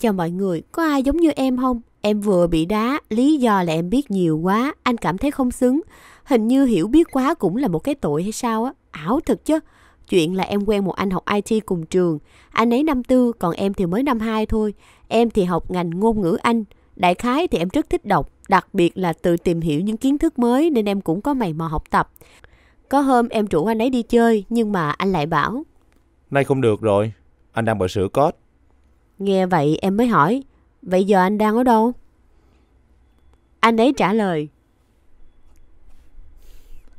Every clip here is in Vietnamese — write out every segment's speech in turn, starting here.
Chào mọi người, có ai giống như em không? Em vừa bị đá, lý do là em biết nhiều quá, anh cảm thấy không xứng. Hình như hiểu biết quá cũng là một cái tội hay sao á, ảo thật chứ. Chuyện là em quen một anh học IT cùng trường, anh ấy năm tư, còn em thì mới năm hai thôi. Em thì học ngành ngôn ngữ Anh, đại khái thì em rất thích đọc, đặc biệt là tự tìm hiểu những kiến thức mới nên em cũng có mày mò học tập. Có hôm em rủ anh ấy đi chơi nhưng mà anh lại bảo Nay không được rồi, anh đang bận sửa code Nghe vậy em mới hỏi, vậy giờ anh đang ở đâu? Anh ấy trả lời.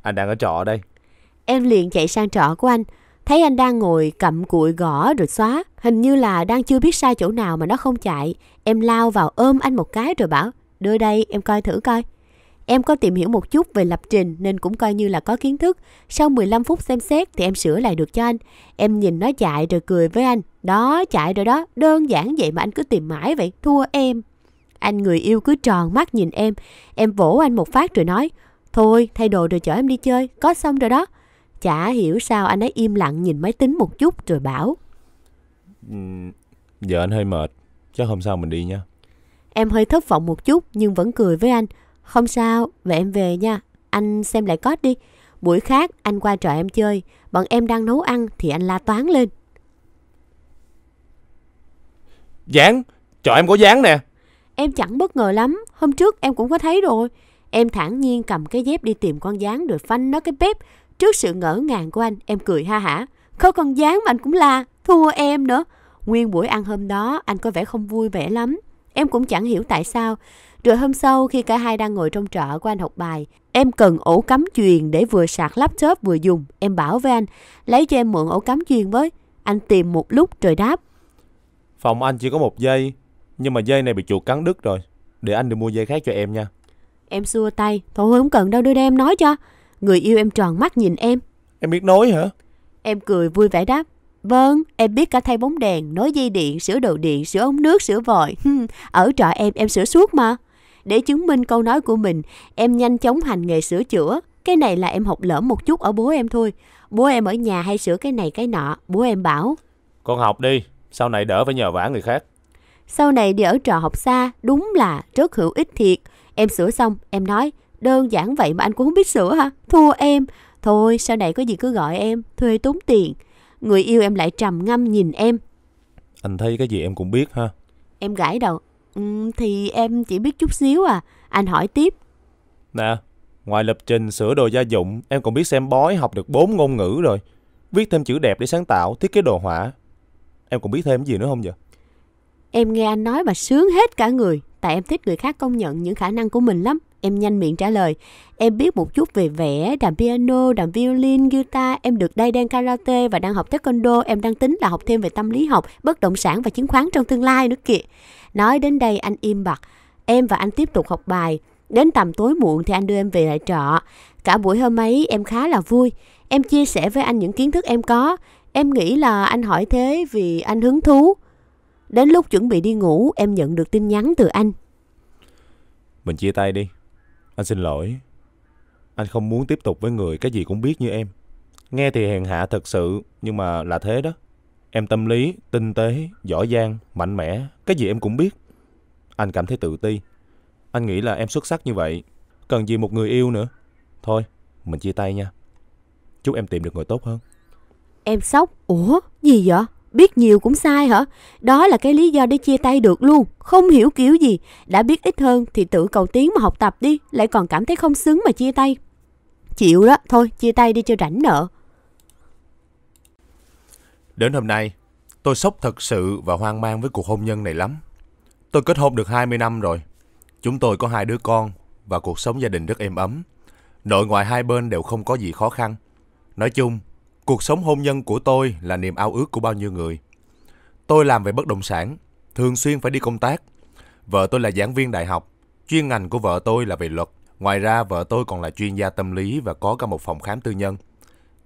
Anh đang ở trọ đây. Em liền chạy sang trọ của anh, thấy anh đang ngồi cầm cụi gõ rồi xóa, hình như là đang chưa biết sai chỗ nào mà nó không chạy. Em lao vào ôm anh một cái rồi bảo, đưa đây em coi thử coi. Em có tìm hiểu một chút về lập trình nên cũng coi như là có kiến thức. Sau 15 phút xem xét thì em sửa lại được cho anh. Em nhìn nó chạy rồi cười với anh. Đó, chạy rồi đó, đơn giản vậy mà anh cứ tìm mãi vậy, thua em. Anh người yêu cứ tròn mắt nhìn em, em vỗ anh một phát rồi nói, thôi thay đồ rồi chở em đi chơi, có xong rồi đó. Chả hiểu sao anh ấy im lặng nhìn máy tính một chút rồi bảo. Ừ, giờ anh hơi mệt, chắc hôm sau mình đi nha. Em hơi thất vọng một chút nhưng vẫn cười với anh. Không sao, vậy em về nha, anh xem lại code đi. Buổi khác anh qua trò em chơi, bọn em đang nấu ăn thì anh la toán lên. Dán, trời em có dán nè. Em chẳng bất ngờ lắm, hôm trước em cũng có thấy rồi. Em thản nhiên cầm cái dép đi tìm con dán rồi phanh nó cái bếp. Trước sự ngỡ ngàng của anh, em cười ha hả. Có con dán mà anh cũng la, thua em nữa. Nguyên buổi ăn hôm đó, anh có vẻ không vui vẻ lắm. Em cũng chẳng hiểu tại sao. Rồi hôm sau khi cả hai đang ngồi trong trọ của anh học bài, em cần ổ cắm chuyền để vừa sạc laptop vừa dùng. Em bảo với anh, lấy cho em mượn ổ cắm chuyền với. Anh tìm một lúc trời đáp, Phòng anh chỉ có một dây, nhưng mà dây này bị chuột cắn đứt rồi. Để anh đi mua dây khác cho em nha. Em xua tay, thôi không cần đâu đưa đây em nói cho. Người yêu em tròn mắt nhìn em. Em biết nói hả? Em cười vui vẻ đáp. Vâng, em biết cả thay bóng đèn, nối dây điện, sửa đồ điện, sửa ống nước, sửa vòi. Ở trọ em, em sửa suốt mà. Để chứng minh câu nói của mình, em nhanh chóng hành nghề sửa chữa. Cái này là em học lỡ một chút ở bố em thôi. Bố em ở nhà hay sửa cái này cái nọ, bố em bảo. Con học đi, sau này đỡ phải nhờ vả người khác. Sau này đi ở trò học xa, đúng là rất hữu ích thiệt. Em sửa xong, em nói, đơn giản vậy mà anh cũng không biết sửa hả? Thua em. Thôi, sau này có gì cứ gọi em, thuê tốn tiền. Người yêu em lại trầm ngâm nhìn em. Anh thấy cái gì em cũng biết ha. Em gãi đầu. Ừ, thì em chỉ biết chút xíu à. Anh hỏi tiếp. Nè, ngoài lập trình sửa đồ gia dụng, em còn biết xem bói học được bốn ngôn ngữ rồi. Viết thêm chữ đẹp để sáng tạo, thiết kế đồ họa, Em còn biết thêm gì nữa không vậy? Em nghe anh nói mà sướng hết cả người. Tại em thích người khác công nhận những khả năng của mình lắm. Em nhanh miệng trả lời. Em biết một chút về vẽ, đàn piano, đàn violin, guitar. Em được đây đang karate và đang học taekwondo. Em đang tính là học thêm về tâm lý học, bất động sản và chứng khoán trong tương lai nữa kìa. Nói đến đây anh im bặt. Em và anh tiếp tục học bài. Đến tầm tối muộn thì anh đưa em về lại trọ. Cả buổi hôm ấy em khá là vui. Em chia sẻ với anh những kiến thức em có. Em nghĩ là anh hỏi thế vì anh hứng thú. Đến lúc chuẩn bị đi ngủ, em nhận được tin nhắn từ anh. Mình chia tay đi. Anh xin lỗi. Anh không muốn tiếp tục với người cái gì cũng biết như em. Nghe thì hèn hạ thật sự, nhưng mà là thế đó. Em tâm lý, tinh tế, giỏi giang, mạnh mẽ, cái gì em cũng biết. Anh cảm thấy tự ti. Anh nghĩ là em xuất sắc như vậy, cần gì một người yêu nữa. Thôi, mình chia tay nha. Chúc em tìm được người tốt hơn. Em sốc, ủa, gì vậy? Biết nhiều cũng sai hả? Đó là cái lý do để chia tay được luôn, không hiểu kiểu gì. Đã biết ít hơn thì tự cầu tiến mà học tập đi, lại còn cảm thấy không xứng mà chia tay. Chịu đó, thôi chia tay đi cho rảnh nợ. Đến hôm nay, tôi sốc thật sự và hoang mang với cuộc hôn nhân này lắm. Tôi kết hôn được 20 năm rồi. Chúng tôi có hai đứa con và cuộc sống gia đình rất êm ấm. Nội ngoại hai bên đều không có gì khó khăn. Nói chung, Cuộc sống hôn nhân của tôi là niềm ao ước của bao nhiêu người. Tôi làm về bất động sản, thường xuyên phải đi công tác. Vợ tôi là giảng viên đại học, chuyên ngành của vợ tôi là về luật. Ngoài ra vợ tôi còn là chuyên gia tâm lý và có cả một phòng khám tư nhân.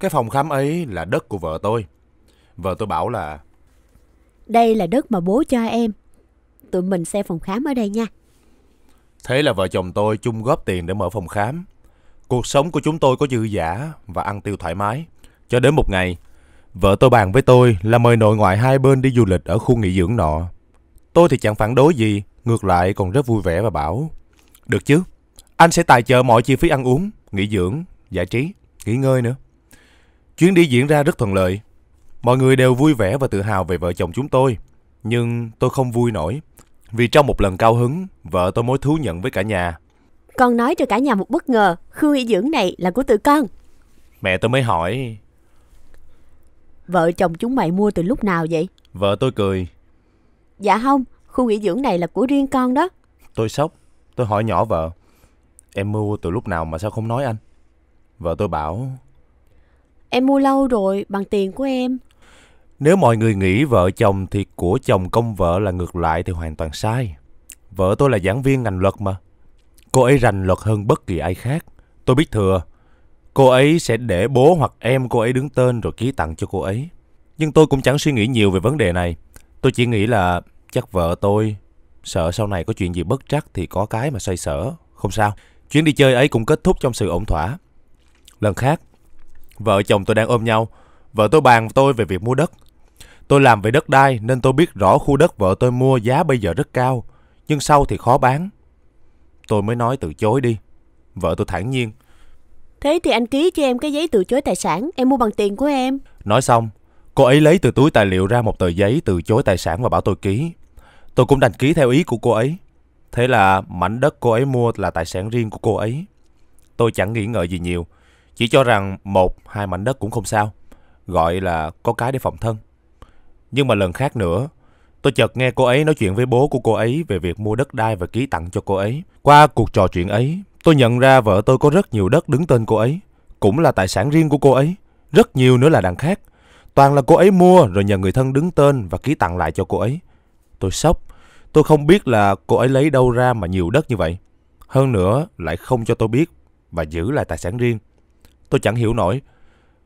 Cái phòng khám ấy là đất của vợ tôi. Vợ tôi bảo là Đây là đất mà bố cho em. Tụi mình xem phòng khám ở đây nha. Thế là vợ chồng tôi chung góp tiền để mở phòng khám. Cuộc sống của chúng tôi có dư giả và ăn tiêu thoải mái. Cho đến một ngày, vợ tôi bàn với tôi là mời nội ngoại hai bên đi du lịch ở khu nghỉ dưỡng nọ. Tôi thì chẳng phản đối gì, ngược lại còn rất vui vẻ và bảo. Được chứ, anh sẽ tài trợ mọi chi phí ăn uống, nghỉ dưỡng, giải trí, nghỉ ngơi nữa. Chuyến đi diễn ra rất thuận lợi. Mọi người đều vui vẻ và tự hào về vợ chồng chúng tôi. Nhưng tôi không vui nổi. Vì trong một lần cao hứng, vợ tôi mới thú nhận với cả nhà. Con nói cho cả nhà một bất ngờ, khu nghỉ dưỡng này là của tự con. Mẹ tôi mới hỏi, Vợ chồng chúng mày mua từ lúc nào vậy? Vợ tôi cười. Dạ không, khu nghỉ dưỡng này là của riêng con đó. Tôi sốc, tôi hỏi nhỏ vợ. Em mua từ lúc nào mà sao không nói anh? Vợ tôi bảo... Em mua lâu rồi, bằng tiền của em. Nếu mọi người nghĩ vợ chồng thì của chồng công vợ là ngược lại thì hoàn toàn sai. Vợ tôi là giảng viên ngành luật mà. Cô ấy rành luật hơn bất kỳ ai khác. Tôi biết thừa, Cô ấy sẽ để bố hoặc em cô ấy đứng tên rồi ký tặng cho cô ấy. Nhưng tôi cũng chẳng suy nghĩ nhiều về vấn đề này. Tôi chỉ nghĩ là chắc vợ tôi sợ sau này có chuyện gì bất trắc thì có cái mà xoay sở. Không sao, chuyến đi chơi ấy cũng kết thúc trong sự ổn thỏa. Lần khác, vợ chồng tôi đang ôm nhau. Vợ tôi bàn tôi về việc mua đất. Tôi làm về đất đai nên tôi biết rõ khu đất vợ tôi mua giá bây giờ rất cao. Nhưng sau thì khó bán. Tôi mới nói từ chối đi. Vợ tôi thản nhiên. Thế thì anh ký cho em cái giấy từ chối tài sản, em mua bằng tiền của em. Nói xong, cô ấy lấy từ túi tài liệu ra một tờ giấy từ chối tài sản và bảo tôi ký. Tôi cũng đành ký theo ý của cô ấy. Thế là mảnh đất cô ấy mua là tài sản riêng của cô ấy. Tôi chẳng nghĩ ngợi gì nhiều, chỉ cho rằng một, hai mảnh đất cũng không sao, gọi là có cái để phòng thân. Nhưng mà lần khác nữa, tôi chợt nghe cô ấy nói chuyện với bố của cô ấy về việc mua đất đai và ký tặng cho cô ấy. Qua cuộc trò chuyện ấy, Tôi nhận ra vợ tôi có rất nhiều đất đứng tên cô ấy, cũng là tài sản riêng của cô ấy, rất nhiều nữa là đằng khác. Toàn là cô ấy mua rồi nhờ người thân đứng tên và ký tặng lại cho cô ấy. Tôi sốc, tôi không biết là cô ấy lấy đâu ra mà nhiều đất như vậy. Hơn nữa lại không cho tôi biết và giữ lại tài sản riêng. Tôi chẳng hiểu nổi,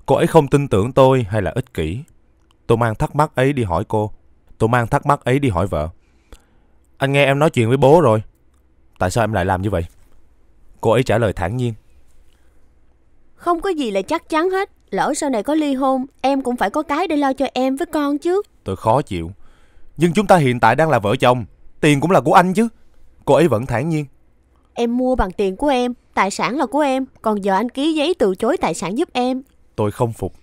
cô ấy không tin tưởng tôi hay là ích kỷ. Tôi mang thắc mắc ấy đi hỏi cô. Tôi mang thắc mắc ấy đi hỏi vợ. Anh nghe em nói chuyện với bố rồi. Tại sao em lại làm như vậy? Cô ấy trả lời thản nhiên. Không có gì là chắc chắn hết. Lỡ sau này có ly hôn, em cũng phải có cái để lo cho em với con chứ. Tôi khó chịu. Nhưng chúng ta hiện tại đang là vợ chồng. Tiền cũng là của anh chứ. Cô ấy vẫn thản nhiên. Em mua bằng tiền của em, tài sản là của em. Còn giờ anh ký giấy từ chối tài sản giúp em. Tôi không phục.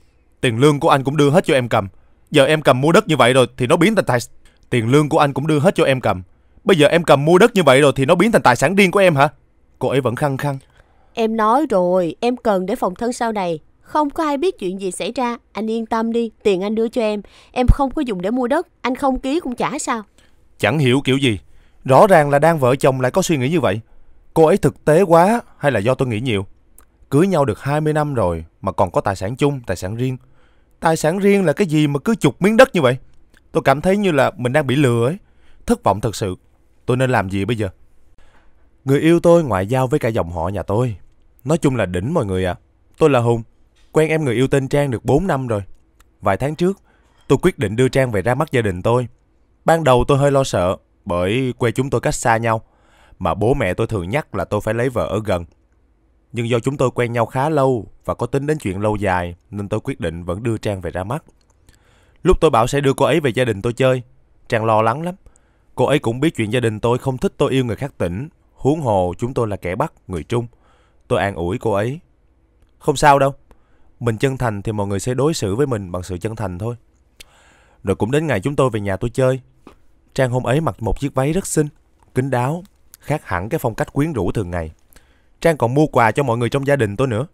Tiền lương của anh cũng đưa hết cho em cầm. Giờ em cầm mua đất như vậy rồi thì nó biến thành tài... Tiền lương của anh cũng đưa hết cho em cầm. Bây giờ em cầm mua đất như vậy rồi thì nó biến thành tài sản riêng của em hả? Cô ấy vẫn khăng khăng Em nói rồi, em cần để phòng thân sau này Không có ai biết chuyện gì xảy ra Anh yên tâm đi, tiền anh đưa cho em Em không có dùng để mua đất Anh không ký cũng chả sao Chẳng hiểu kiểu gì Rõ ràng là đang vợ chồng lại có suy nghĩ như vậy Cô ấy thực tế quá hay là do tôi nghĩ nhiều Cưới nhau được 20 năm rồi Mà còn có tài sản chung, tài sản riêng Tài sản riêng là cái gì mà cứ chục miếng đất như vậy Tôi cảm thấy như là mình đang bị lừa ấy Thất vọng thật sự Tôi nên làm gì bây giờ Người yêu tôi ngoại giao với cả dòng họ nhà tôi. Nói chung là đỉnh mọi người ạ. À. Tôi là Hùng. Quen em người yêu tên Trang được 4 năm rồi. Vài tháng trước, tôi quyết định đưa Trang về ra mắt gia đình tôi. Ban đầu tôi hơi lo sợ bởi quê chúng tôi cách xa nhau. Mà bố mẹ tôi thường nhắc là tôi phải lấy vợ ở gần. Nhưng do chúng tôi quen nhau khá lâu và có tính đến chuyện lâu dài nên tôi quyết định vẫn đưa Trang về ra mắt. Lúc tôi bảo sẽ đưa cô ấy về gia đình tôi chơi, Trang lo lắng lắm. Cô ấy cũng biết chuyện gia đình tôi không thích tôi yêu người khác tỉnh Huống hồ chúng tôi là kẻ bắt người Trung. Tôi an ủi cô ấy. Không sao đâu. Mình chân thành thì mọi người sẽ đối xử với mình bằng sự chân thành thôi. Rồi cũng đến ngày chúng tôi về nhà tôi chơi. Trang hôm ấy mặc một chiếc váy rất xinh, kín đáo, khác hẳn cái phong cách quyến rũ thường ngày. Trang còn mua quà cho mọi người trong gia đình tôi nữa.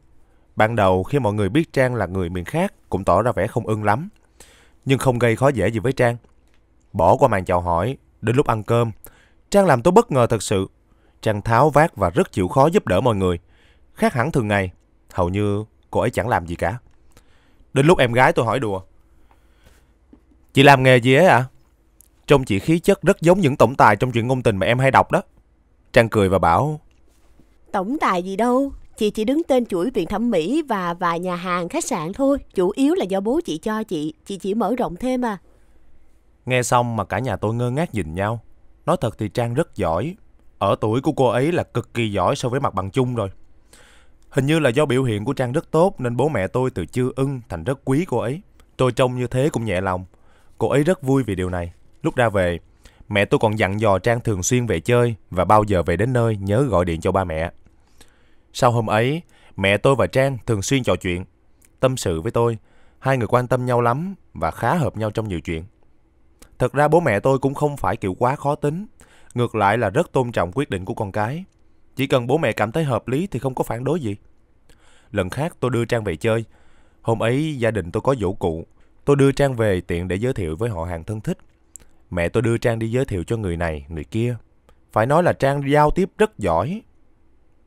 Ban đầu khi mọi người biết Trang là người miền khác cũng tỏ ra vẻ không ưng lắm. Nhưng không gây khó dễ gì với Trang. Bỏ qua màn chào hỏi, đến lúc ăn cơm, Trang làm tôi bất ngờ thật sự Trang tháo vát và rất chịu khó giúp đỡ mọi người. Khác hẳn thường ngày, hầu như cô ấy chẳng làm gì cả. Đến lúc em gái tôi hỏi đùa. Chị làm nghề gì ấy ạ? À? Trông chị khí chất rất giống những tổng tài trong chuyện ngôn tình mà em hay đọc đó. Trang cười và bảo. Tổng tài gì đâu, chị chỉ đứng tên chuỗi viện thẩm mỹ và vài nhà hàng khách sạn thôi. Chủ yếu là do bố chị cho chị, chị chỉ mở rộng thêm à. Nghe xong mà cả nhà tôi ngơ ngác nhìn nhau. Nói thật thì Trang rất giỏi, ở tuổi của cô ấy là cực kỳ giỏi so với mặt bằng chung rồi. Hình như là do biểu hiện của Trang rất tốt nên bố mẹ tôi từ chưa ưng thành rất quý cô ấy. Tôi trông như thế cũng nhẹ lòng. Cô ấy rất vui vì điều này. Lúc ra về, mẹ tôi còn dặn dò Trang thường xuyên về chơi và bao giờ về đến nơi nhớ gọi điện cho ba mẹ. Sau hôm ấy, mẹ tôi và Trang thường xuyên trò chuyện, tâm sự với tôi. Hai người quan tâm nhau lắm và khá hợp nhau trong nhiều chuyện. Thật ra bố mẹ tôi cũng không phải kiểu quá khó tính, ngược lại là rất tôn trọng quyết định của con cái. Chỉ cần bố mẹ cảm thấy hợp lý thì không có phản đối gì. Lần khác tôi đưa Trang về chơi. Hôm ấy gia đình tôi có vũ cụ. Tôi đưa Trang về tiện để giới thiệu với họ hàng thân thích. Mẹ tôi đưa Trang đi giới thiệu cho người này, người kia. Phải nói là Trang giao tiếp rất giỏi.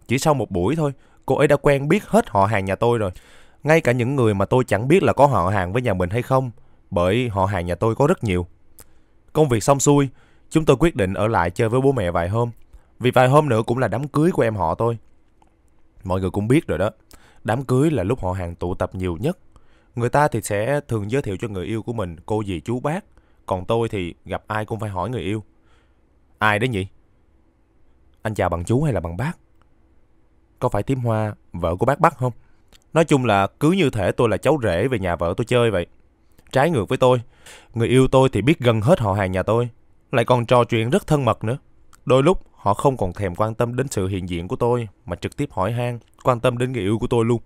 Chỉ sau một buổi thôi, cô ấy đã quen biết hết họ hàng nhà tôi rồi. Ngay cả những người mà tôi chẳng biết là có họ hàng với nhà mình hay không, bởi họ hàng nhà tôi có rất nhiều. Công việc xong xuôi, Chúng tôi quyết định ở lại chơi với bố mẹ vài hôm, vì vài hôm nữa cũng là đám cưới của em họ tôi. Mọi người cũng biết rồi đó, đám cưới là lúc họ hàng tụ tập nhiều nhất. Người ta thì sẽ thường giới thiệu cho người yêu của mình cô dì chú bác, còn tôi thì gặp ai cũng phải hỏi người yêu. Ai đấy nhỉ? Anh chào bằng chú hay là bằng bác? Có phải Tiếm Hoa, vợ của bác Bắc không? Nói chung là cứ như thể tôi là cháu rể về nhà vợ tôi chơi vậy. Trái ngược với tôi, người yêu tôi thì biết gần hết họ hàng nhà tôi lại còn trò chuyện rất thân mật nữa. Đôi lúc họ không còn thèm quan tâm đến sự hiện diện của tôi mà trực tiếp hỏi han, quan tâm đến người yêu của tôi luôn.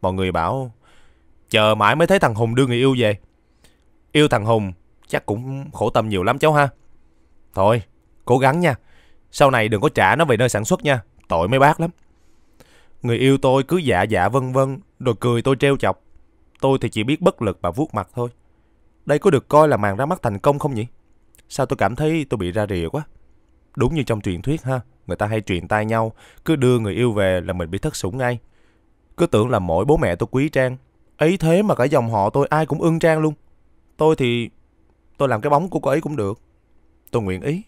Mọi người bảo chờ mãi mới thấy thằng Hùng đưa người yêu về. Yêu thằng Hùng chắc cũng khổ tâm nhiều lắm cháu ha. Thôi, cố gắng nha. Sau này đừng có trả nó về nơi sản xuất nha, tội mấy bác lắm. Người yêu tôi cứ dạ dạ vân vân, rồi cười tôi trêu chọc. Tôi thì chỉ biết bất lực và vuốt mặt thôi. Đây có được coi là màn ra mắt thành công không nhỉ? Sao tôi cảm thấy tôi bị ra rìa quá? Đúng như trong truyền thuyết ha, người ta hay truyền tai nhau, cứ đưa người yêu về là mình bị thất sủng ngay. Cứ tưởng là mỗi bố mẹ tôi quý Trang, ấy thế mà cả dòng họ tôi ai cũng ưng Trang luôn. Tôi thì tôi làm cái bóng của cô ấy cũng được. Tôi nguyện ý.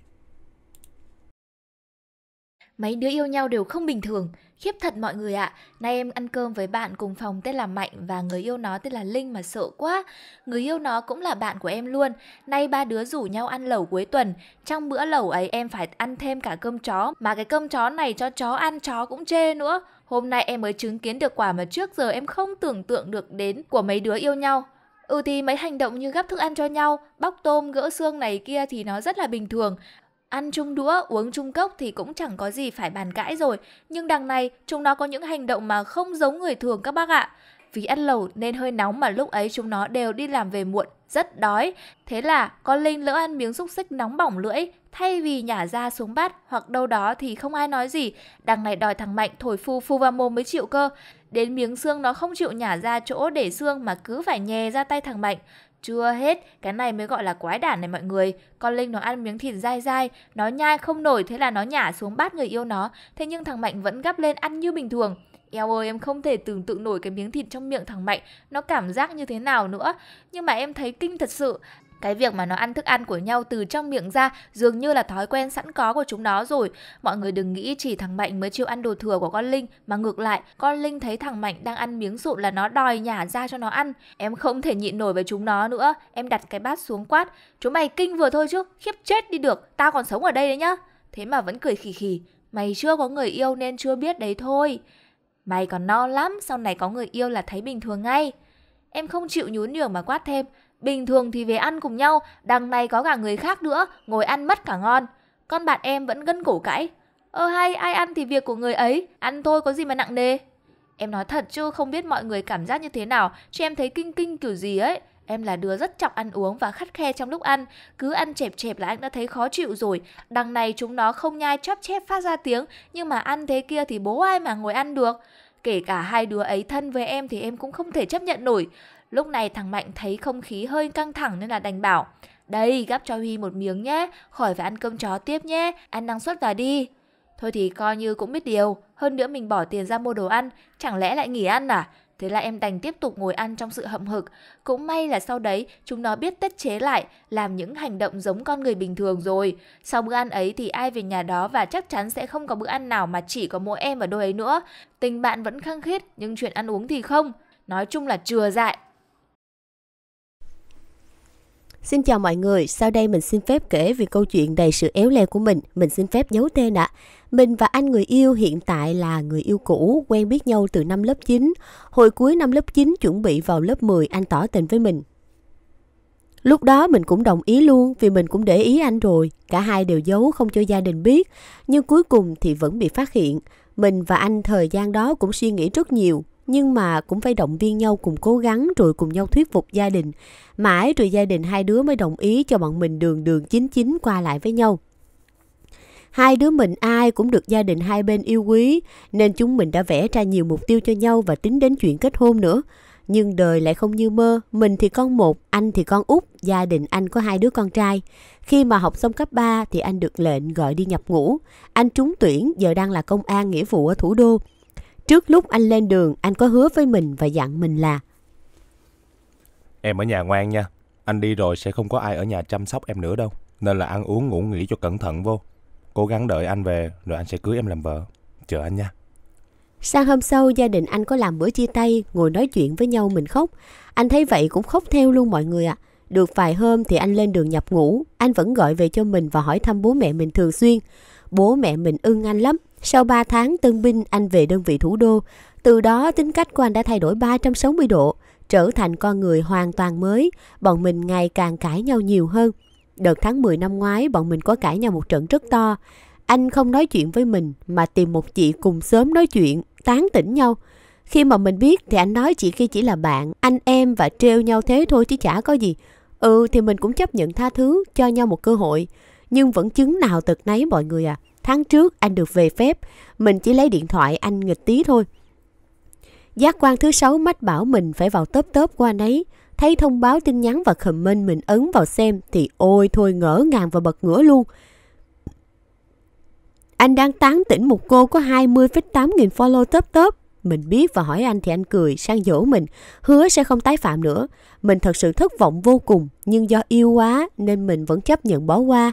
Mấy đứa yêu nhau đều không bình thường, Khiếp thật mọi người ạ, à. nay em ăn cơm với bạn cùng phòng tên là Mạnh và người yêu nó tên là Linh mà sợ quá. Người yêu nó cũng là bạn của em luôn, nay ba đứa rủ nhau ăn lẩu cuối tuần. Trong bữa lẩu ấy em phải ăn thêm cả cơm chó, mà cái cơm chó này cho chó ăn chó cũng chê nữa. Hôm nay em mới chứng kiến được quả mà trước giờ em không tưởng tượng được đến của mấy đứa yêu nhau. Ừ thì mấy hành động như gắp thức ăn cho nhau, bóc tôm, gỡ xương này kia thì nó rất là bình thường. Ăn chung đũa, uống chung cốc thì cũng chẳng có gì phải bàn cãi rồi, nhưng đằng này chúng nó có những hành động mà không giống người thường các bác ạ. Vì ăn lẩu nên hơi nóng mà lúc ấy chúng nó đều đi làm về muộn, rất đói. Thế là con Linh lỡ ăn miếng xúc xích nóng bỏng lưỡi, thay vì nhả ra xuống bát hoặc đâu đó thì không ai nói gì. Đằng này đòi thằng Mạnh thổi phu phu vào mồm mới chịu cơ. Đến miếng xương nó không chịu nhả ra chỗ để xương mà cứ phải nhè ra tay thằng Mạnh. Chưa hết, cái này mới gọi là quái đản này mọi người. Con Linh nó ăn miếng thịt dai dai, nó nhai không nổi thế là nó nhả xuống bát người yêu nó. Thế nhưng thằng Mạnh vẫn gắp lên ăn như bình thường. Eo ơi em không thể tưởng tượng nổi cái miếng thịt trong miệng thằng Mạnh Nó cảm giác như thế nào nữa Nhưng mà em thấy kinh thật sự cái việc mà nó ăn thức ăn của nhau từ trong miệng ra dường như là thói quen sẵn có của chúng nó rồi. Mọi người đừng nghĩ chỉ thằng Mạnh mới chịu ăn đồ thừa của con Linh, mà ngược lại, con Linh thấy thằng Mạnh đang ăn miếng sụn là nó đòi nhả ra cho nó ăn. Em không thể nhịn nổi với chúng nó nữa, em đặt cái bát xuống quát. Chúng mày kinh vừa thôi chứ, khiếp chết đi được, tao còn sống ở đây đấy nhá. Thế mà vẫn cười khì khì, mày chưa có người yêu nên chưa biết đấy thôi. Mày còn no lắm, sau này có người yêu là thấy bình thường ngay. Em không chịu nhún nhường mà quát thêm, Bình thường thì về ăn cùng nhau, đằng này có cả người khác nữa, ngồi ăn mất cả ngon. Con bạn em vẫn gân cổ cãi. Ơ ờ, hay, ai ăn thì việc của người ấy, ăn thôi có gì mà nặng nề. Em nói thật chứ không biết mọi người cảm giác như thế nào, cho em thấy kinh kinh kiểu gì ấy. Em là đứa rất chọc ăn uống và khắt khe trong lúc ăn, cứ ăn chẹp chẹp là anh đã thấy khó chịu rồi. Đằng này chúng nó không nhai chóp chép phát ra tiếng, nhưng mà ăn thế kia thì bố ai mà ngồi ăn được. Kể cả hai đứa ấy thân với em thì em cũng không thể chấp nhận nổi. Lúc này thằng Mạnh thấy không khí hơi căng thẳng nên là đành bảo Đây gắp cho Huy một miếng nhé, khỏi phải ăn cơm chó tiếp nhé, ăn năng suất vào đi Thôi thì coi như cũng biết điều, hơn nữa mình bỏ tiền ra mua đồ ăn, chẳng lẽ lại nghỉ ăn à? Thế là em đành tiếp tục ngồi ăn trong sự hậm hực. Cũng may là sau đấy chúng nó biết tết chế lại, làm những hành động giống con người bình thường rồi. Sau bữa ăn ấy thì ai về nhà đó và chắc chắn sẽ không có bữa ăn nào mà chỉ có mỗi em và đôi ấy nữa. Tình bạn vẫn khăng khít, nhưng chuyện ăn uống thì không. Nói chung là chừa dại, Xin chào mọi người, sau đây mình xin phép kể về câu chuyện đầy sự éo le của mình. Mình xin phép giấu tên ạ. À. Mình và anh người yêu hiện tại là người yêu cũ, quen biết nhau từ năm lớp 9. Hồi cuối năm lớp 9 chuẩn bị vào lớp 10, anh tỏ tình với mình. Lúc đó mình cũng đồng ý luôn vì mình cũng để ý anh rồi. Cả hai đều giấu không cho gia đình biết, nhưng cuối cùng thì vẫn bị phát hiện. Mình và anh thời gian đó cũng suy nghĩ rất nhiều, nhưng mà cũng phải động viên nhau cùng cố gắng rồi cùng nhau thuyết phục gia đình. Mãi rồi gia đình hai đứa mới đồng ý cho bọn mình đường đường chính chính qua lại với nhau. Hai đứa mình ai cũng được gia đình hai bên yêu quý, nên chúng mình đã vẽ ra nhiều mục tiêu cho nhau và tính đến chuyện kết hôn nữa. Nhưng đời lại không như mơ, mình thì con một, anh thì con út, gia đình anh có hai đứa con trai. Khi mà học xong cấp 3 thì anh được lệnh gọi đi nhập ngũ. Anh trúng tuyển, giờ đang là công an nghĩa vụ ở thủ đô. Trước lúc anh lên đường, anh có hứa với mình và dặn mình là Em ở nhà ngoan nha, anh đi rồi sẽ không có ai ở nhà chăm sóc em nữa đâu. Nên là ăn uống ngủ nghỉ cho cẩn thận vô. Cố gắng đợi anh về rồi anh sẽ cưới em làm vợ. Chờ anh nha. Sang hôm sau, gia đình anh có làm bữa chia tay, ngồi nói chuyện với nhau mình khóc. Anh thấy vậy cũng khóc theo luôn mọi người ạ. À. Được vài hôm thì anh lên đường nhập ngũ, anh vẫn gọi về cho mình và hỏi thăm bố mẹ mình thường xuyên. Bố mẹ mình ưng anh lắm, sau 3 tháng tân binh, anh về đơn vị thủ đô. Từ đó, tính cách của anh đã thay đổi 360 độ, trở thành con người hoàn toàn mới. Bọn mình ngày càng cãi nhau nhiều hơn. Đợt tháng 10 năm ngoái, bọn mình có cãi nhau một trận rất to. Anh không nói chuyện với mình, mà tìm một chị cùng sớm nói chuyện, tán tỉnh nhau. Khi mà mình biết thì anh nói chỉ khi chỉ là bạn, anh em và trêu nhau thế thôi chứ chả có gì. Ừ thì mình cũng chấp nhận tha thứ, cho nhau một cơ hội. Nhưng vẫn chứng nào tật nấy mọi người à. Tháng trước anh được về phép, mình chỉ lấy điện thoại anh nghịch tí thôi. Giác quan thứ sáu mách bảo mình phải vào tớp tớp qua nấy. Thấy thông báo tin nhắn và comment mình ấn vào xem thì ôi thôi ngỡ ngàng và bật ngửa luôn. Anh đang tán tỉnh một cô có 20,8 nghìn follow tớp tớp. Mình biết và hỏi anh thì anh cười, sang dỗ mình, hứa sẽ không tái phạm nữa. Mình thật sự thất vọng vô cùng, nhưng do yêu quá nên mình vẫn chấp nhận bỏ qua.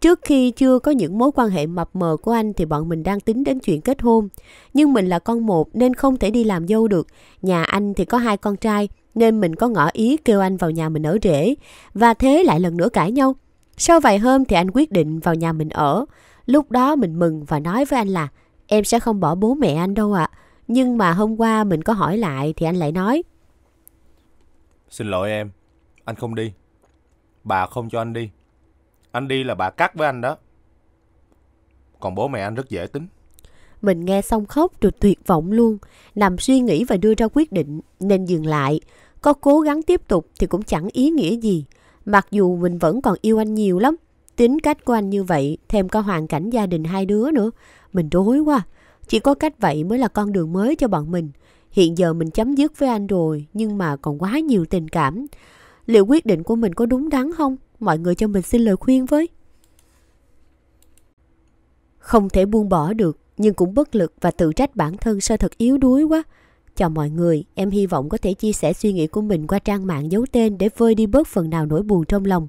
Trước khi chưa có những mối quan hệ mập mờ của anh thì bọn mình đang tính đến chuyện kết hôn. Nhưng mình là con một nên không thể đi làm dâu được. Nhà anh thì có hai con trai nên mình có ngỏ ý kêu anh vào nhà mình ở rể. Và thế lại lần nữa cãi nhau. Sau vài hôm thì anh quyết định vào nhà mình ở. Lúc đó mình mừng và nói với anh là em sẽ không bỏ bố mẹ anh đâu ạ. À. Nhưng mà hôm qua mình có hỏi lại thì anh lại nói. Xin lỗi em, anh không đi. Bà không cho anh đi anh đi là bà cắt với anh đó. Còn bố mẹ anh rất dễ tính. Mình nghe xong khóc rồi tuyệt vọng luôn, nằm suy nghĩ và đưa ra quyết định nên dừng lại. Có cố gắng tiếp tục thì cũng chẳng ý nghĩa gì. Mặc dù mình vẫn còn yêu anh nhiều lắm, tính cách của anh như vậy, thêm có hoàn cảnh gia đình hai đứa nữa. Mình rối quá, chỉ có cách vậy mới là con đường mới cho bọn mình. Hiện giờ mình chấm dứt với anh rồi, nhưng mà còn quá nhiều tình cảm. Liệu quyết định của mình có đúng đắn không? mọi người cho mình xin lời khuyên với. Không thể buông bỏ được, nhưng cũng bất lực và tự trách bản thân sao thật yếu đuối quá. Chào mọi người, em hy vọng có thể chia sẻ suy nghĩ của mình qua trang mạng giấu tên để vơi đi bớt phần nào nỗi buồn trong lòng.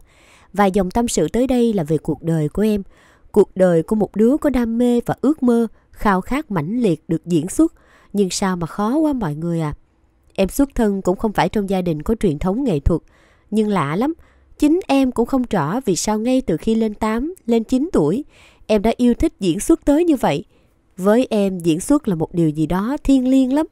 vài dòng tâm sự tới đây là về cuộc đời của em. Cuộc đời của một đứa có đam mê và ước mơ, khao khát mãnh liệt được diễn xuất. Nhưng sao mà khó quá mọi người à. Em xuất thân cũng không phải trong gia đình có truyền thống nghệ thuật. Nhưng lạ lắm, Chính em cũng không rõ vì sao ngay từ khi lên 8, lên 9 tuổi, em đã yêu thích diễn xuất tới như vậy. Với em, diễn xuất là một điều gì đó thiêng liêng lắm.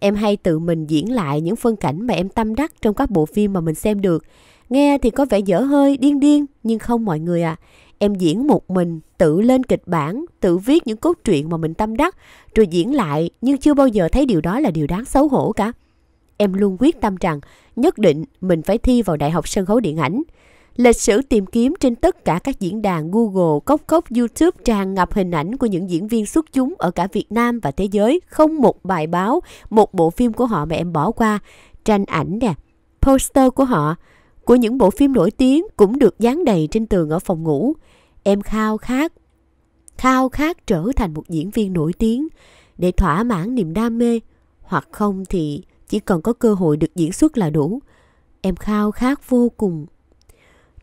Em hay tự mình diễn lại những phân cảnh mà em tâm đắc trong các bộ phim mà mình xem được. Nghe thì có vẻ dở hơi, điên điên, nhưng không mọi người à. Em diễn một mình, tự lên kịch bản, tự viết những cốt truyện mà mình tâm đắc, rồi diễn lại, nhưng chưa bao giờ thấy điều đó là điều đáng xấu hổ cả em luôn quyết tâm rằng nhất định mình phải thi vào Đại học Sân khấu Điện ảnh. Lịch sử tìm kiếm trên tất cả các diễn đàn Google, cốc cốc, YouTube tràn ngập hình ảnh của những diễn viên xuất chúng ở cả Việt Nam và thế giới. Không một bài báo, một bộ phim của họ mà em bỏ qua. Tranh ảnh nè, poster của họ, của những bộ phim nổi tiếng cũng được dán đầy trên tường ở phòng ngủ. Em khao khát, khao khát trở thành một diễn viên nổi tiếng để thỏa mãn niềm đam mê. Hoặc không thì chỉ cần có cơ hội được diễn xuất là đủ. Em khao khát vô cùng.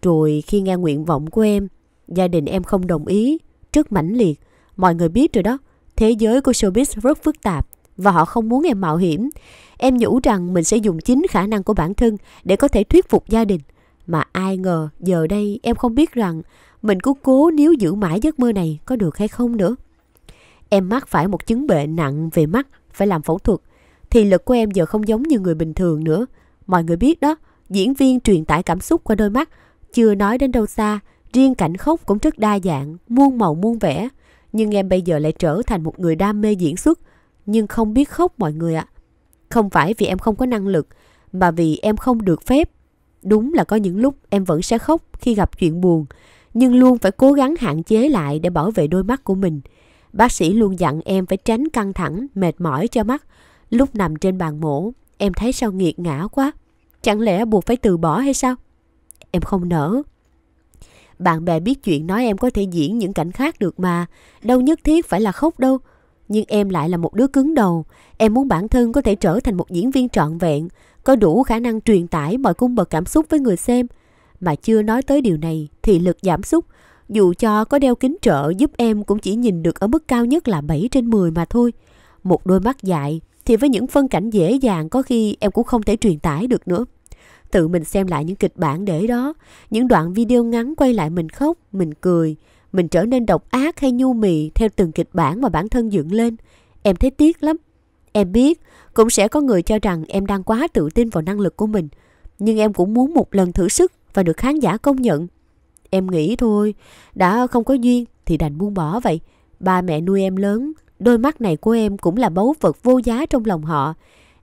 Rồi khi nghe nguyện vọng của em, gia đình em không đồng ý, rất mãnh liệt. Mọi người biết rồi đó, thế giới của showbiz rất phức tạp và họ không muốn em mạo hiểm. Em nhủ rằng mình sẽ dùng chính khả năng của bản thân để có thể thuyết phục gia đình. Mà ai ngờ giờ đây em không biết rằng mình cứ cố níu giữ mãi giấc mơ này có được hay không nữa. Em mắc phải một chứng bệnh nặng về mắt, phải làm phẫu thuật. Thì lực của em giờ không giống như người bình thường nữa. Mọi người biết đó, diễn viên truyền tải cảm xúc qua đôi mắt, chưa nói đến đâu xa, riêng cảnh khóc cũng rất đa dạng, muôn màu muôn vẻ. Nhưng em bây giờ lại trở thành một người đam mê diễn xuất, nhưng không biết khóc mọi người ạ. À. Không phải vì em không có năng lực, mà vì em không được phép. Đúng là có những lúc em vẫn sẽ khóc khi gặp chuyện buồn, nhưng luôn phải cố gắng hạn chế lại để bảo vệ đôi mắt của mình. Bác sĩ luôn dặn em phải tránh căng thẳng, mệt mỏi cho mắt, Lúc nằm trên bàn mổ, em thấy sao nghiệt ngã quá. Chẳng lẽ buộc phải từ bỏ hay sao? Em không nỡ. Bạn bè biết chuyện nói em có thể diễn những cảnh khác được mà. Đâu nhất thiết phải là khóc đâu. Nhưng em lại là một đứa cứng đầu. Em muốn bản thân có thể trở thành một diễn viên trọn vẹn. Có đủ khả năng truyền tải mọi cung bậc cảm xúc với người xem. Mà chưa nói tới điều này thì lực giảm xúc. Dù cho có đeo kính trợ giúp em cũng chỉ nhìn được ở mức cao nhất là 7 trên 10 mà thôi. Một đôi mắt dại thì với những phân cảnh dễ dàng có khi em cũng không thể truyền tải được nữa. Tự mình xem lại những kịch bản để đó, những đoạn video ngắn quay lại mình khóc, mình cười, mình trở nên độc ác hay nhu mì theo từng kịch bản mà bản thân dựng lên. Em thấy tiếc lắm. Em biết, cũng sẽ có người cho rằng em đang quá tự tin vào năng lực của mình. Nhưng em cũng muốn một lần thử sức và được khán giả công nhận. Em nghĩ thôi, đã không có duyên thì đành buông bỏ vậy. Ba mẹ nuôi em lớn, Đôi mắt này của em cũng là báu vật vô giá trong lòng họ.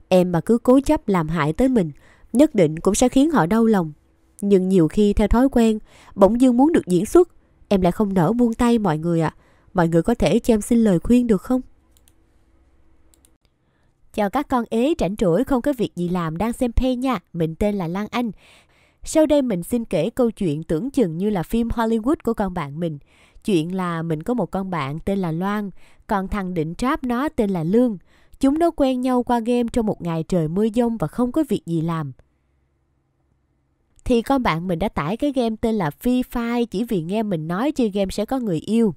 Em mà cứ cố chấp làm hại tới mình, nhất định cũng sẽ khiến họ đau lòng. Nhưng nhiều khi theo thói quen, bỗng dưng muốn được diễn xuất, em lại không nỡ buông tay mọi người ạ. À. Mọi người có thể cho em xin lời khuyên được không? Chào các con ế rảnh rỗi không có việc gì làm đang xem pay nha. Mình tên là Lan Anh. Sau đây mình xin kể câu chuyện tưởng chừng như là phim Hollywood của con bạn mình. Chuyện là mình có một con bạn tên là Loan, còn thằng định tráp nó tên là Lương. Chúng nó quen nhau qua game trong một ngày trời mưa dông và không có việc gì làm. Thì con bạn mình đã tải cái game tên là Free Fire chỉ vì nghe mình nói chơi game sẽ có người yêu.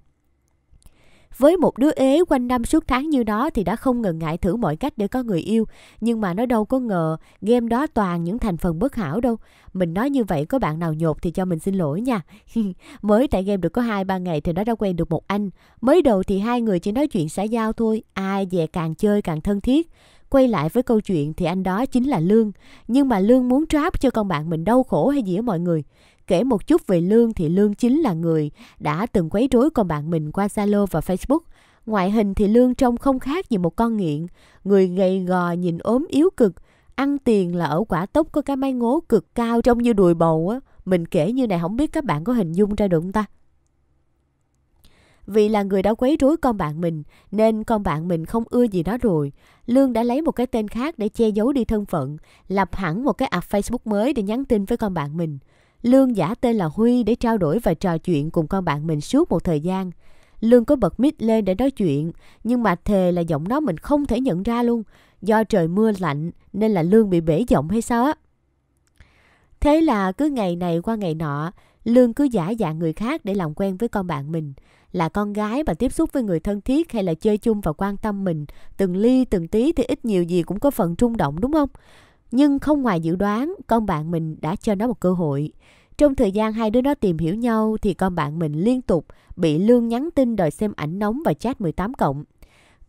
Với một đứa ế quanh năm suốt tháng như nó thì đã không ngần ngại thử mọi cách để có người yêu. Nhưng mà nó đâu có ngờ game đó toàn những thành phần bất hảo đâu. Mình nói như vậy có bạn nào nhột thì cho mình xin lỗi nha. Mới tại game được có 2-3 ngày thì nó đã quen được một anh. Mới đầu thì hai người chỉ nói chuyện xã giao thôi. Ai về càng chơi càng thân thiết. Quay lại với câu chuyện thì anh đó chính là Lương. Nhưng mà Lương muốn tráp cho con bạn mình đau khổ hay gì á mọi người. Kể một chút về Lương thì Lương chính là người đã từng quấy rối con bạn mình qua Zalo và Facebook. Ngoại hình thì Lương trông không khác gì một con nghiện, người gầy gò nhìn ốm yếu cực, ăn tiền là ở quả tốc có cái mái ngố cực cao trông như đùi bầu á. Mình kể như này không biết các bạn có hình dung ra được không ta? Vì là người đã quấy rối con bạn mình nên con bạn mình không ưa gì nó rồi. Lương đã lấy một cái tên khác để che giấu đi thân phận, lập hẳn một cái app Facebook mới để nhắn tin với con bạn mình. Lương giả tên là Huy để trao đổi và trò chuyện cùng con bạn mình suốt một thời gian. Lương có bật mic lên để nói chuyện, nhưng mà thề là giọng nó mình không thể nhận ra luôn. Do trời mưa lạnh nên là Lương bị bể giọng hay sao á. Thế là cứ ngày này qua ngày nọ, Lương cứ giả dạng người khác để làm quen với con bạn mình. Là con gái mà tiếp xúc với người thân thiết hay là chơi chung và quan tâm mình, từng ly từng tí thì ít nhiều gì cũng có phần trung động đúng không? Nhưng không ngoài dự đoán, con bạn mình đã cho nó một cơ hội. Trong thời gian hai đứa nó tìm hiểu nhau thì con bạn mình liên tục bị Lương nhắn tin đòi xem ảnh nóng và chat 18 cộng.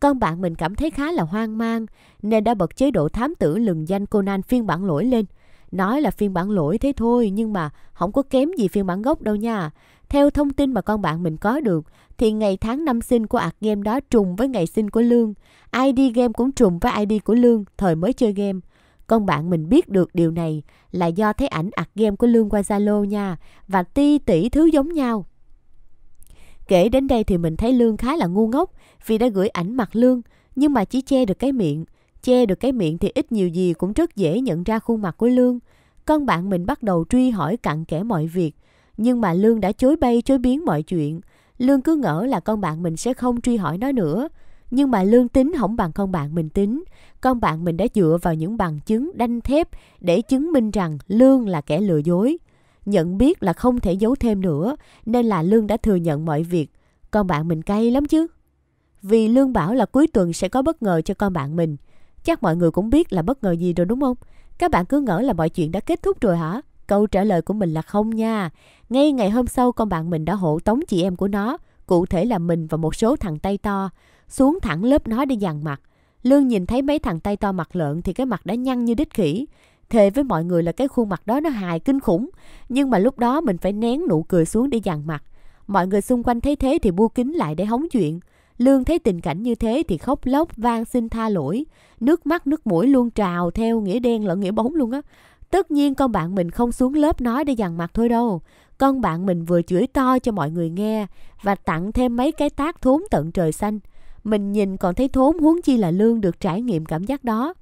Con bạn mình cảm thấy khá là hoang mang nên đã bật chế độ thám tử lừng danh Conan phiên bản lỗi lên. Nói là phiên bản lỗi thế thôi nhưng mà không có kém gì phiên bản gốc đâu nha. Theo thông tin mà con bạn mình có được thì ngày tháng năm sinh của ạc game đó trùng với ngày sinh của Lương. ID game cũng trùng với ID của Lương thời mới chơi game. Con bạn mình biết được điều này là do thấy ảnh ạc game của Lương qua Zalo nha và ti tỷ thứ giống nhau. Kể đến đây thì mình thấy Lương khá là ngu ngốc vì đã gửi ảnh mặt Lương nhưng mà chỉ che được cái miệng. Che được cái miệng thì ít nhiều gì cũng rất dễ nhận ra khuôn mặt của Lương. Con bạn mình bắt đầu truy hỏi cặn kẽ mọi việc nhưng mà Lương đã chối bay chối biến mọi chuyện. Lương cứ ngỡ là con bạn mình sẽ không truy hỏi nó nữa nhưng mà lương tính không bằng con bạn mình tính. Con bạn mình đã dựa vào những bằng chứng đanh thép để chứng minh rằng lương là kẻ lừa dối. Nhận biết là không thể giấu thêm nữa, nên là lương đã thừa nhận mọi việc. Con bạn mình cay lắm chứ. Vì lương bảo là cuối tuần sẽ có bất ngờ cho con bạn mình. Chắc mọi người cũng biết là bất ngờ gì rồi đúng không? Các bạn cứ ngỡ là mọi chuyện đã kết thúc rồi hả? Câu trả lời của mình là không nha. Ngay ngày hôm sau con bạn mình đã hộ tống chị em của nó, cụ thể là mình và một số thằng tay to xuống thẳng lớp nó đi dàn mặt. Lương nhìn thấy mấy thằng tay to mặt lợn thì cái mặt đã nhăn như đít khỉ. Thề với mọi người là cái khuôn mặt đó nó hài kinh khủng. Nhưng mà lúc đó mình phải nén nụ cười xuống để dàn mặt. Mọi người xung quanh thấy thế thì bu kính lại để hóng chuyện. Lương thấy tình cảnh như thế thì khóc lóc van xin tha lỗi. Nước mắt nước mũi luôn trào theo nghĩa đen lẫn nghĩa bóng luôn á. Tất nhiên con bạn mình không xuống lớp nói để dằn mặt thôi đâu. Con bạn mình vừa chửi to cho mọi người nghe và tặng thêm mấy cái tác thốn tận trời xanh. Mình nhìn còn thấy thốn huống chi là Lương được trải nghiệm cảm giác đó.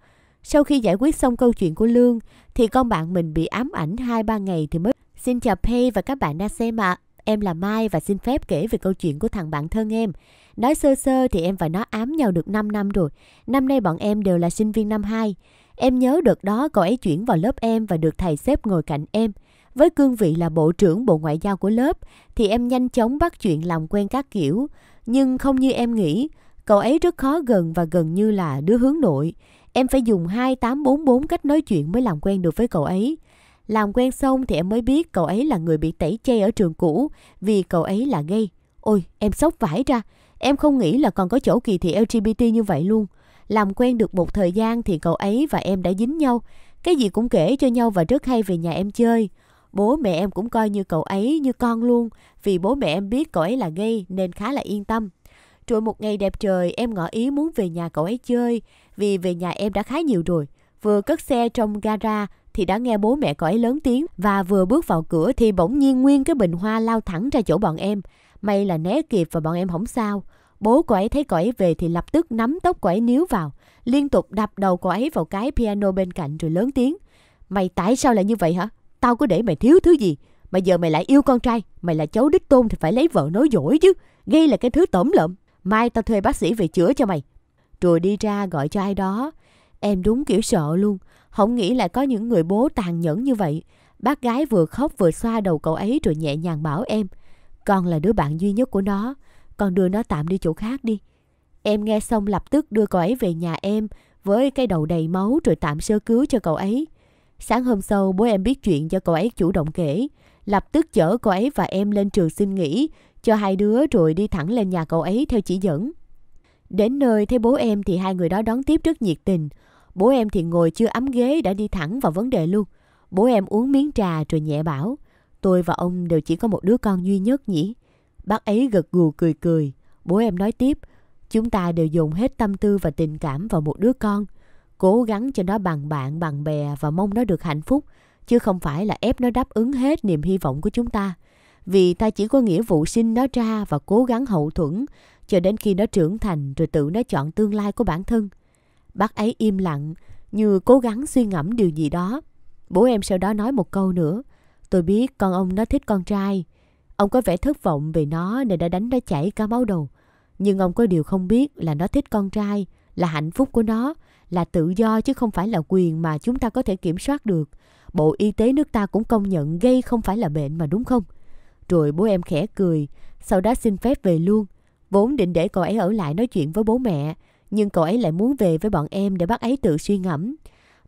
Sau khi giải quyết xong câu chuyện của Lương, thì con bạn mình bị ám ảnh hai ba ngày thì mới... Xin chào Pay và các bạn đang xem ạ. À. Em là Mai và xin phép kể về câu chuyện của thằng bạn thân em. Nói sơ sơ thì em và nó ám nhau được 5 năm rồi. Năm nay bọn em đều là sinh viên năm 2. Em nhớ đợt đó cậu ấy chuyển vào lớp em và được thầy xếp ngồi cạnh em. Với cương vị là bộ trưởng bộ ngoại giao của lớp thì em nhanh chóng bắt chuyện làm quen các kiểu. Nhưng không như em nghĩ, Cậu ấy rất khó gần và gần như là đứa hướng nội. Em phải dùng 2844 cách nói chuyện mới làm quen được với cậu ấy. Làm quen xong thì em mới biết cậu ấy là người bị tẩy chay ở trường cũ vì cậu ấy là gay. Ôi, em sốc vãi ra. Em không nghĩ là còn có chỗ kỳ thị LGBT như vậy luôn. Làm quen được một thời gian thì cậu ấy và em đã dính nhau. Cái gì cũng kể cho nhau và rất hay về nhà em chơi. Bố mẹ em cũng coi như cậu ấy như con luôn. Vì bố mẹ em biết cậu ấy là gay nên khá là yên tâm. Rồi một ngày đẹp trời em ngỏ ý muốn về nhà cậu ấy chơi vì về nhà em đã khá nhiều rồi. Vừa cất xe trong gara thì đã nghe bố mẹ cậu ấy lớn tiếng và vừa bước vào cửa thì bỗng nhiên nguyên cái bình hoa lao thẳng ra chỗ bọn em. May là né kịp và bọn em không sao. Bố cậu ấy thấy cậu ấy về thì lập tức nắm tóc cậu ấy níu vào, liên tục đập đầu cậu ấy vào cái piano bên cạnh rồi lớn tiếng. Mày tại sao lại như vậy hả? Tao có để mày thiếu thứ gì? Mà giờ mày lại yêu con trai, mày là cháu đích tôn thì phải lấy vợ nói dỗi chứ. Gây là cái thứ tổm lợm. Mai tao thuê bác sĩ về chữa cho mày. Rồi đi ra gọi cho ai đó. Em đúng kiểu sợ luôn. Không nghĩ lại có những người bố tàn nhẫn như vậy. Bác gái vừa khóc vừa xoa đầu cậu ấy rồi nhẹ nhàng bảo em. Con là đứa bạn duy nhất của nó. Con đưa nó tạm đi chỗ khác đi. Em nghe xong lập tức đưa cậu ấy về nhà em với cái đầu đầy máu rồi tạm sơ cứu cho cậu ấy. Sáng hôm sau bố em biết chuyện cho cậu ấy chủ động kể. Lập tức chở cậu ấy và em lên trường xin nghỉ cho hai đứa rồi đi thẳng lên nhà cậu ấy theo chỉ dẫn. Đến nơi thấy bố em thì hai người đó đón tiếp rất nhiệt tình. Bố em thì ngồi chưa ấm ghế đã đi thẳng vào vấn đề luôn. Bố em uống miếng trà rồi nhẹ bảo. Tôi và ông đều chỉ có một đứa con duy nhất nhỉ? Bác ấy gật gù cười cười. Bố em nói tiếp. Chúng ta đều dùng hết tâm tư và tình cảm vào một đứa con. Cố gắng cho nó bằng bạn, bằng bè và mong nó được hạnh phúc. Chứ không phải là ép nó đáp ứng hết niềm hy vọng của chúng ta vì ta chỉ có nghĩa vụ sinh nó ra và cố gắng hậu thuẫn cho đến khi nó trưởng thành rồi tự nó chọn tương lai của bản thân. Bác ấy im lặng, như cố gắng suy ngẫm điều gì đó. Bố em sau đó nói một câu nữa. Tôi biết con ông nó thích con trai. Ông có vẻ thất vọng vì nó nên đã đánh nó chảy cả máu đầu. Nhưng ông có điều không biết là nó thích con trai, là hạnh phúc của nó, là tự do chứ không phải là quyền mà chúng ta có thể kiểm soát được. Bộ Y tế nước ta cũng công nhận gây không phải là bệnh mà đúng không? Rồi bố em khẽ cười, sau đó xin phép về luôn. Vốn định để cậu ấy ở lại nói chuyện với bố mẹ, nhưng cậu ấy lại muốn về với bọn em để bắt ấy tự suy ngẫm.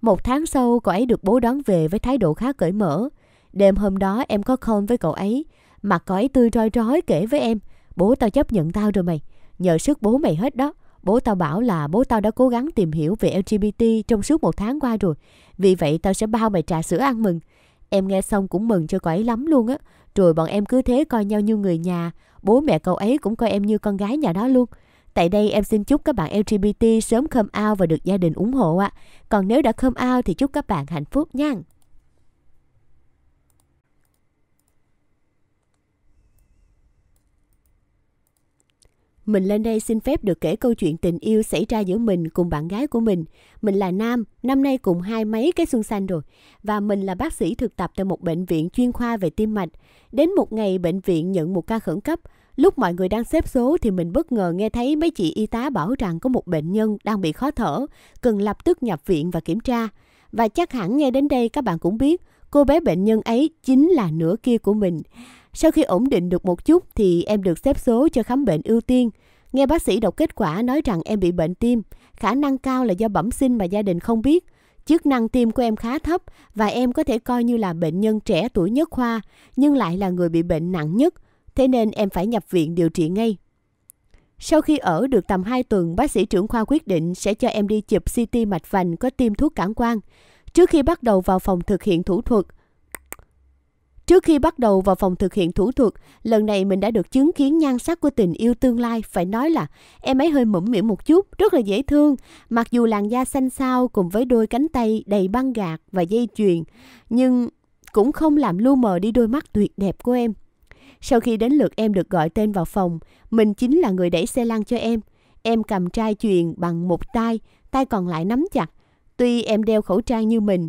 Một tháng sau, cậu ấy được bố đón về với thái độ khá cởi mở. Đêm hôm đó em có khôn với cậu ấy, mặt cậu ấy tươi roi rói kể với em. Bố tao chấp nhận tao rồi mày, nhờ sức bố mày hết đó. Bố tao bảo là bố tao đã cố gắng tìm hiểu về LGBT trong suốt một tháng qua rồi. Vì vậy tao sẽ bao mày trà sữa ăn mừng. Em nghe xong cũng mừng cho cô ấy lắm luôn á. Rồi bọn em cứ thế coi nhau như người nhà. Bố mẹ cậu ấy cũng coi em như con gái nhà đó luôn. Tại đây em xin chúc các bạn LGBT sớm come out và được gia đình ủng hộ ạ. À. Còn nếu đã come out thì chúc các bạn hạnh phúc nha. Mình lên đây xin phép được kể câu chuyện tình yêu xảy ra giữa mình cùng bạn gái của mình. Mình là Nam, năm nay cùng hai mấy cái xuân xanh rồi. Và mình là bác sĩ thực tập tại một bệnh viện chuyên khoa về tim mạch. Đến một ngày bệnh viện nhận một ca khẩn cấp. Lúc mọi người đang xếp số thì mình bất ngờ nghe thấy mấy chị y tá bảo rằng có một bệnh nhân đang bị khó thở, cần lập tức nhập viện và kiểm tra. Và chắc hẳn nghe đến đây các bạn cũng biết, cô bé bệnh nhân ấy chính là nửa kia của mình. Sau khi ổn định được một chút thì em được xếp số cho khám bệnh ưu tiên. Nghe bác sĩ đọc kết quả nói rằng em bị bệnh tim, khả năng cao là do bẩm sinh mà gia đình không biết. Chức năng tim của em khá thấp và em có thể coi như là bệnh nhân trẻ tuổi nhất khoa, nhưng lại là người bị bệnh nặng nhất, thế nên em phải nhập viện điều trị ngay. Sau khi ở được tầm 2 tuần, bác sĩ trưởng khoa quyết định sẽ cho em đi chụp CT mạch vành có tiêm thuốc cản quang. Trước khi bắt đầu vào phòng thực hiện thủ thuật, Trước khi bắt đầu vào phòng thực hiện thủ thuật, lần này mình đã được chứng kiến nhan sắc của tình yêu tương lai. Phải nói là em ấy hơi mũm miệng một chút, rất là dễ thương. Mặc dù làn da xanh xao cùng với đôi cánh tay đầy băng gạc và dây chuyền, nhưng cũng không làm lu mờ đi đôi mắt tuyệt đẹp của em. Sau khi đến lượt em được gọi tên vào phòng, mình chính là người đẩy xe lăn cho em. Em cầm trai chuyền bằng một tay, tay còn lại nắm chặt. Tuy em đeo khẩu trang như mình,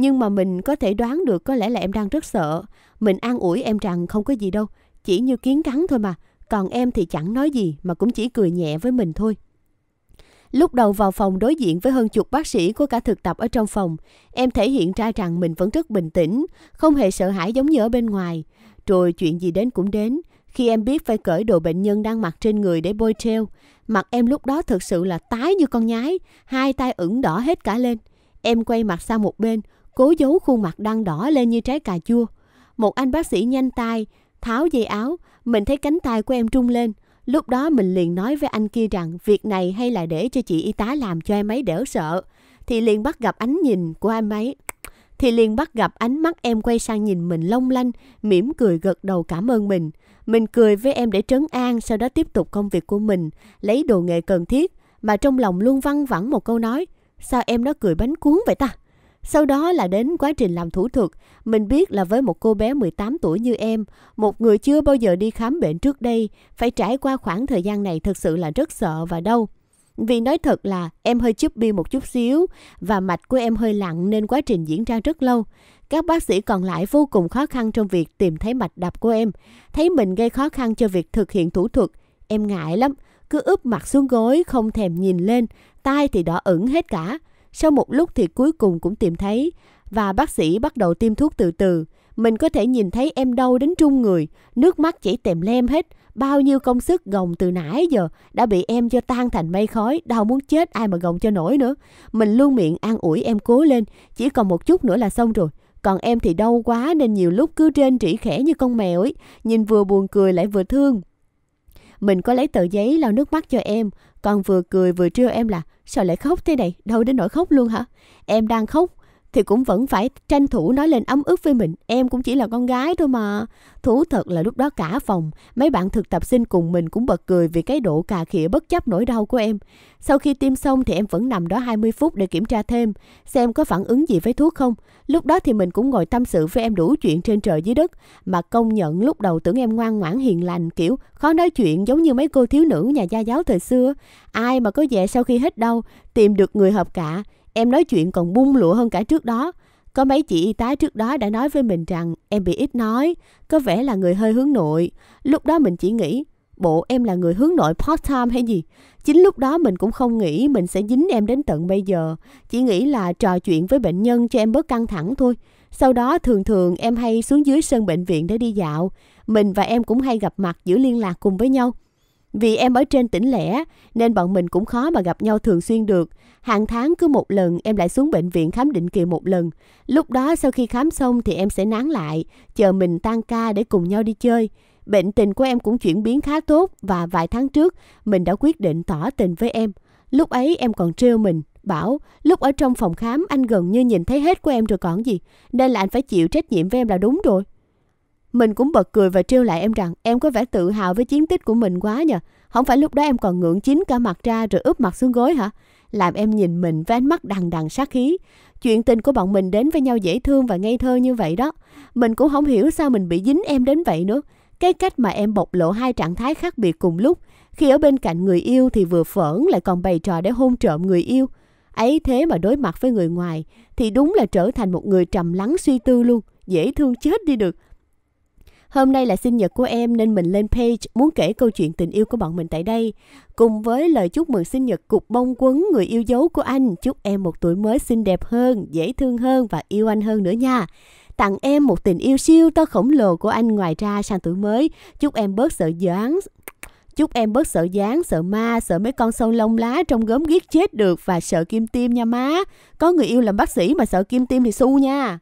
nhưng mà mình có thể đoán được có lẽ là em đang rất sợ. Mình an ủi em rằng không có gì đâu, chỉ như kiến cắn thôi mà. Còn em thì chẳng nói gì mà cũng chỉ cười nhẹ với mình thôi. Lúc đầu vào phòng đối diện với hơn chục bác sĩ của cả thực tập ở trong phòng, em thể hiện ra rằng mình vẫn rất bình tĩnh, không hề sợ hãi giống như ở bên ngoài. Rồi chuyện gì đến cũng đến, khi em biết phải cởi đồ bệnh nhân đang mặc trên người để bôi treo. Mặt em lúc đó thực sự là tái như con nhái, hai tay ửng đỏ hết cả lên. Em quay mặt sang một bên, cố giấu khuôn mặt đang đỏ lên như trái cà chua. Một anh bác sĩ nhanh tay, tháo dây áo, mình thấy cánh tay của em trung lên. Lúc đó mình liền nói với anh kia rằng việc này hay là để cho chị y tá làm cho em ấy đỡ sợ. Thì liền bắt gặp ánh nhìn của em ấy. Thì liền bắt gặp ánh mắt em quay sang nhìn mình long lanh, mỉm cười gật đầu cảm ơn mình. Mình cười với em để trấn an, sau đó tiếp tục công việc của mình, lấy đồ nghề cần thiết. Mà trong lòng luôn văng vẳng một câu nói, sao em nó cười bánh cuốn vậy ta? Sau đó là đến quá trình làm thủ thuật, mình biết là với một cô bé 18 tuổi như em, một người chưa bao giờ đi khám bệnh trước đây, phải trải qua khoảng thời gian này thực sự là rất sợ và đau. Vì nói thật là em hơi chúp bi một chút xíu và mạch của em hơi lặng nên quá trình diễn ra rất lâu. Các bác sĩ còn lại vô cùng khó khăn trong việc tìm thấy mạch đập của em. Thấy mình gây khó khăn cho việc thực hiện thủ thuật, em ngại lắm. Cứ úp mặt xuống gối, không thèm nhìn lên, tai thì đỏ ửng hết cả. Sau một lúc thì cuối cùng cũng tìm thấy và bác sĩ bắt đầu tiêm thuốc từ từ. Mình có thể nhìn thấy em đau đến trung người, nước mắt chảy tèm lem hết. Bao nhiêu công sức gồng từ nãy giờ đã bị em cho tan thành mây khói, đau muốn chết ai mà gồng cho nổi nữa. Mình luôn miệng an ủi em cố lên, chỉ còn một chút nữa là xong rồi. Còn em thì đau quá nên nhiều lúc cứ trên trĩ khẽ như con mèo ấy, nhìn vừa buồn cười lại vừa thương. Mình có lấy tờ giấy lau nước mắt cho em Còn vừa cười vừa trêu em là Sao lại khóc thế này Đâu đến nỗi khóc luôn hả Em đang khóc thì cũng vẫn phải tranh thủ nói lên ấm ức với mình. Em cũng chỉ là con gái thôi mà. Thú thật là lúc đó cả phòng, mấy bạn thực tập sinh cùng mình cũng bật cười vì cái độ cà khịa bất chấp nỗi đau của em. Sau khi tiêm xong thì em vẫn nằm đó 20 phút để kiểm tra thêm, xem có phản ứng gì với thuốc không. Lúc đó thì mình cũng ngồi tâm sự với em đủ chuyện trên trời dưới đất, mà công nhận lúc đầu tưởng em ngoan ngoãn hiền lành kiểu khó nói chuyện giống như mấy cô thiếu nữ nhà gia giáo thời xưa. Ai mà có vẻ sau khi hết đau, tìm được người hợp cả, Em nói chuyện còn bung lụa hơn cả trước đó. Có mấy chị y tá trước đó đã nói với mình rằng em bị ít nói, có vẻ là người hơi hướng nội. Lúc đó mình chỉ nghĩ, bộ em là người hướng nội part-time hay gì? Chính lúc đó mình cũng không nghĩ mình sẽ dính em đến tận bây giờ. Chỉ nghĩ là trò chuyện với bệnh nhân cho em bớt căng thẳng thôi. Sau đó thường thường em hay xuống dưới sân bệnh viện để đi dạo. Mình và em cũng hay gặp mặt giữ liên lạc cùng với nhau. Vì em ở trên tỉnh lẻ nên bọn mình cũng khó mà gặp nhau thường xuyên được. Hàng tháng cứ một lần em lại xuống bệnh viện khám định kỳ một lần. Lúc đó sau khi khám xong thì em sẽ nán lại, chờ mình tan ca để cùng nhau đi chơi. Bệnh tình của em cũng chuyển biến khá tốt và vài tháng trước mình đã quyết định tỏ tình với em. Lúc ấy em còn trêu mình, bảo lúc ở trong phòng khám anh gần như nhìn thấy hết của em rồi còn gì, nên là anh phải chịu trách nhiệm với em là đúng rồi. Mình cũng bật cười và trêu lại em rằng em có vẻ tự hào với chiến tích của mình quá nhờ. Không phải lúc đó em còn ngượng chín cả mặt ra rồi úp mặt xuống gối hả? làm em nhìn mình với ánh mắt đằng đằng sát khí. Chuyện tình của bọn mình đến với nhau dễ thương và ngây thơ như vậy đó. Mình cũng không hiểu sao mình bị dính em đến vậy nữa. Cái cách mà em bộc lộ hai trạng thái khác biệt cùng lúc. Khi ở bên cạnh người yêu thì vừa phởn lại còn bày trò để hôn trộm người yêu. Ấy thế mà đối mặt với người ngoài thì đúng là trở thành một người trầm lắng suy tư luôn. Dễ thương chết đi được. Hôm nay là sinh nhật của em nên mình lên page muốn kể câu chuyện tình yêu của bọn mình tại đây. Cùng với lời chúc mừng sinh nhật cục bông quấn người yêu dấu của anh, chúc em một tuổi mới xinh đẹp hơn, dễ thương hơn và yêu anh hơn nữa nha tặng em một tình yêu siêu to khổng lồ của anh ngoài ra sang tuổi mới. Chúc em bớt sợ dáng, chúc em bớt sợ dáng, sợ ma, sợ mấy con sâu lông lá trong gớm ghiết chết được và sợ kim tim nha má. Có người yêu làm bác sĩ mà sợ kim tim thì su nha.